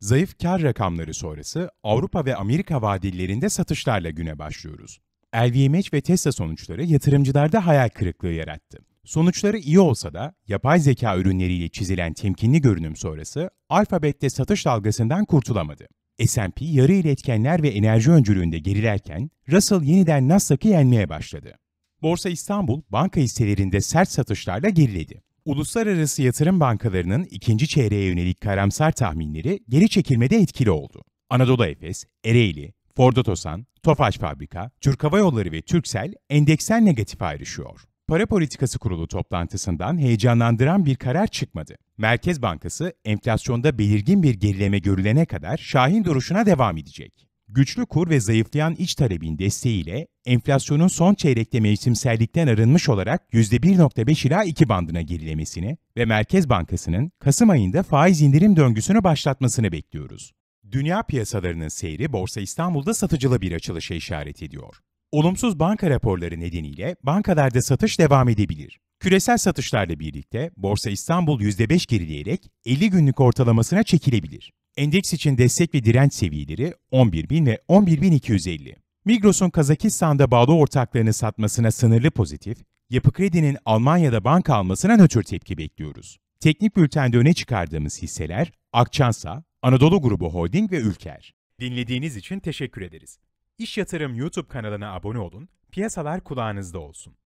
Zayıf kar rakamları sonrası Avrupa ve Amerika vadelerinde satışlarla güne başlıyoruz. LVMH ve Tesla sonuçları yatırımcılarda hayal kırıklığı yarattı. Sonuçları iyi olsa da yapay zeka ürünleriyle çizilen temkinli görünüm sonrası Alfabette satış dalgasından kurtulamadı. S&P yarı iletkenler ve enerji öncülüğünde gerilerken Russell yeniden Nasdaq'ı yenmeye başladı. Borsa İstanbul banka hisselerinde sert satışlarla geriledi. Uluslararası yatırım bankalarının ikinci çeyreğe yönelik karamsar tahminleri geri çekilmede etkili oldu. Anadolu Efes, Ereğli, Ford Otosan, Tofaş Fabrika, Türk Hava Yolları ve Türksel endeksel negatif ayrışıyor. Para Politikası Kurulu toplantısından heyecanlandıran bir karar çıkmadı. Merkez Bankası enflasyonda belirgin bir gerileme görülene kadar şahin duruşuna devam edecek. Güçlü kur ve zayıflayan iç talebin desteğiyle enflasyonun son çeyrekte mevsimsellikten arınmış olarak %1.5 ila 2 bandına gerilemesini ve Merkez Bankası'nın Kasım ayında faiz indirim döngüsünü başlatmasını bekliyoruz. Dünya piyasalarının seyri Borsa İstanbul'da satıcılı bir açılışa işaret ediyor. Olumsuz banka raporları nedeniyle bankalarda satış devam edebilir. Küresel satışlarla birlikte Borsa İstanbul %5 gerileyerek 50 günlük ortalamasına çekilebilir. Endeks için destek ve direnç seviyeleri 11.000 ve 11.250. Migros'un Kazakistan'da bağlı ortaklarını satmasına sınırlı pozitif, Yapı Kredi'nin Almanya'da banka almasına nötr tepki bekliyoruz. Teknik bültende öne çıkardığımız hisseler Akçansa, Anadolu Grubu Holding ve Ülker. Dinlediğiniz için teşekkür ederiz. İş Yatırım YouTube kanalına abone olun, piyasalar kulağınızda olsun.